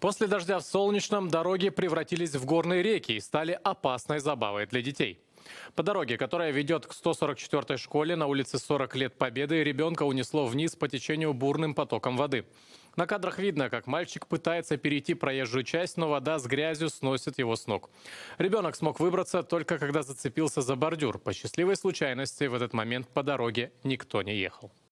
После дождя в Солнечном дороги превратились в горные реки и стали опасной забавой для детей. По дороге, которая ведет к 144-й школе на улице 40 лет Победы, ребенка унесло вниз по течению бурным потоком воды. На кадрах видно, как мальчик пытается перейти проезжую часть, но вода с грязью сносит его с ног. Ребенок смог выбраться только когда зацепился за бордюр. По счастливой случайности в этот момент по дороге никто не ехал.